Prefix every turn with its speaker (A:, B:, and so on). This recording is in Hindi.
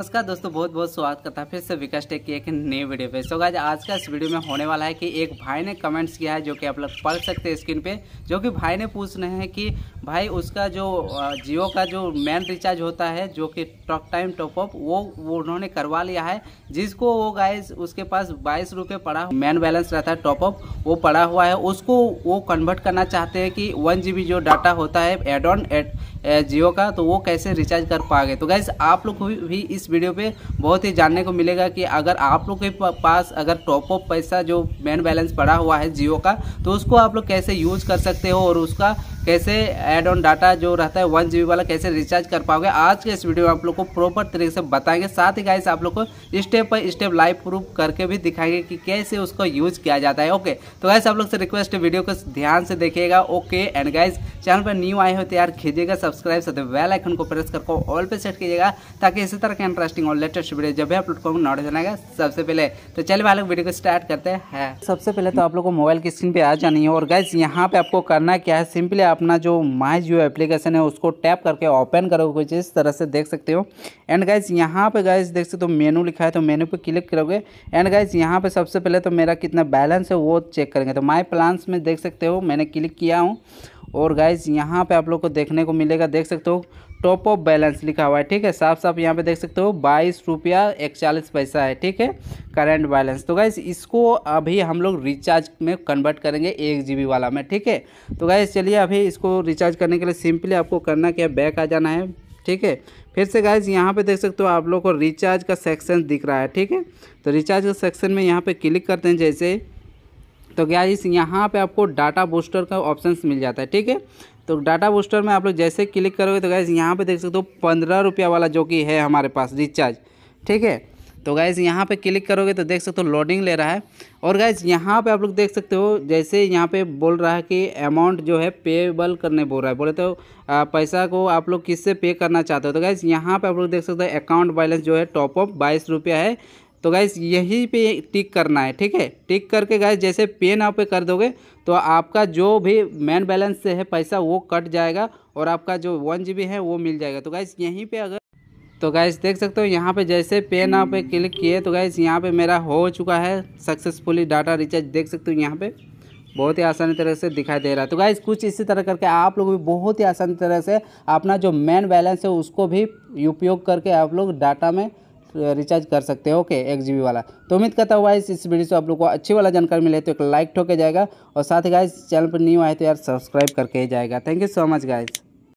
A: नमस्कार दोस्तों बहुत बहुत स्वागत करता है फिर से विकास टेक की एक नई वीडियो पे सो गाइज आज का इस वीडियो में होने वाला है कि एक भाई ने कमेंट्स किया है जो कि आप लोग पढ़ सकते हैं स्क्रीन पे जो कि भाई ने पूछ रहे हैं कि भाई उसका जो जियो का जो मेन रिचार्ज होता है जो कि टॉक टाइम टॉपअप वो वो उन्होंने करवा लिया है जिसको वो गाइस उसके पास बाईस रुपये पड़ा मेन बैलेंस रहता है टॉपअप वो पड़ा हुआ है उसको वो कन्वर्ट करना चाहते हैं कि वन जी जो डाटा होता है एड ऑन एट जियो का तो वो कैसे रिचार्ज कर पाएंगे तो गाइज आप लोग को भी इस वीडियो पे बहुत ही जानने को मिलेगा कि अगर आप लोग के पास अगर टॉपअप पैसा जो मेन बैलेंस पड़ा हुआ है जियो का तो उसको आप लोग कैसे यूज़ कर सकते हो और उसका कैसे एड ऑन डाटा जो रहता है वन जी वाला कैसे रिचार्ज कर पाओगे आज के इस वीडियो में आप लोग को प्रॉपर तरीके से बताएंगे साथ ही गाइस आप लोग को step by step live proof करके भी दिखाएंगे कि कैसे उसको यूज किया जाता है ओके तो गाइस आप लोग से रिक्वेस्ट है वीडियो को ध्यान से देखिएगा ओके एंड गाइज चैनल पर न्यू आए हो तो यार सब्सक्राइब साथ वेल आइकन को प्रेस करके ऑल पे सेट कीजिएगा ताकि इसी तरह के इंटरेस्टिंग और लेटेस्ट वीडियो जब भी अपलोड करूँगा नॉलेज आएगा सबसे पहले तो चलिए भाई लोग वीडियो को स्टार्ट करते हैं सबसे पहले तो आप लोग को मोबाइल की स्क्रीन पे आ जानी है और गाइज यहाँ पे आपको करना क्या है सिंपली आप अपना जो माई जियो एप्लीकेशन है उसको टैप करके ओपन करोगे कुछ इस तरह से देख सकते हो एंड गाइज यहाँ पे गाइज देख सकते हो मेनू लिखा है तो मेनू पे क्लिक करोगे एंड गाइज यहाँ पे सबसे पहले तो मेरा कितना बैलेंस है वो चेक करेंगे तो माई प्लान्स में देख सकते हो मैंने क्लिक किया हूँ और गाइज यहाँ पे आप लोग को देखने को मिलेगा देख सकते हो टॉप ऑफ बैलेंस लिखा हुआ है ठीक है साफ साफ यहाँ पे देख सकते हो बाईस रुपया इकचालीस पैसा है ठीक है करंट बैलेंस तो गाइस इसको अभी हम लोग रिचार्ज में कन्वर्ट करेंगे एक जी वाला में ठीक है तो गाइस चलिए अभी इसको रिचार्ज करने के लिए सिंपली आपको करना क्या बैक आ जाना है ठीक है फिर से गाइज यहाँ पे देख सकते हो आप लोग को रिचार्ज का सेक्शन दिख रहा है ठीक है तो रिचार्ज का सेक्शन में यहाँ पर क्लिक करते हैं जैसे तो गाइज यहाँ पे आपको डाटा बूस्टर का ऑप्शन मिल जाता है ठीक है तो डाटा बूस्टर में आप लोग जैसे क्लिक करोगे तो गैस यहाँ पे देख सकते हो पंद्रह रुपया वाला जो कि है हमारे पास रिचार्ज ठीक है तो गैस यहाँ पे क्लिक करोगे तो देख सकते हो लोडिंग ले रहा है और गैस यहाँ पे आप लोग देख सकते हो जैसे यहाँ पे बोल रहा है कि अमाउंट जो है पेबल करने बोल रहा है बोले तो पैसा को आप लोग किससे पे करना चाहते हो तो गैस यहाँ पे आप लोग देख सकते हो अकाउंट बैलेंस जो है टॉपअप बाईस रुपया है तो गैस यही पे टिक करना है ठीक है टिक करके गैस जैसे पे ना पे कर दोगे तो आपका जो भी मेन बैलेंस से है पैसा वो कट जाएगा और आपका जो वन जी है वो मिल जाएगा तो गैस यहीं पे अगर तो गैस देख सकते हो यहाँ पे जैसे पे ना पे क्लिक किए तो गैस यहाँ पे मेरा हो चुका है सक्सेसफुली डाटा रिचार्ज देख सकते हो यहाँ पर बहुत ही आसानी तरह से दिखाई दे रहा है तो गाइज कुछ इसी तरह करके आप लोग भी बहुत ही आसानी तरह से अपना जो मेन बैलेंस है उसको भी उपयोग करके आप लोग डाटा में रिचार्ज कर सकते हो ओके एक जी वाला तो उम्मीद करता हुआ इस इस वीडियो से आप लोग को अच्छी वाला जानकारी मिले तो एक लाइक ठोके जाएगा और साथ ही गाइस चैनल पर न्यू आए तो यार सब्सक्राइब करके ही जाएगा thank you so much guys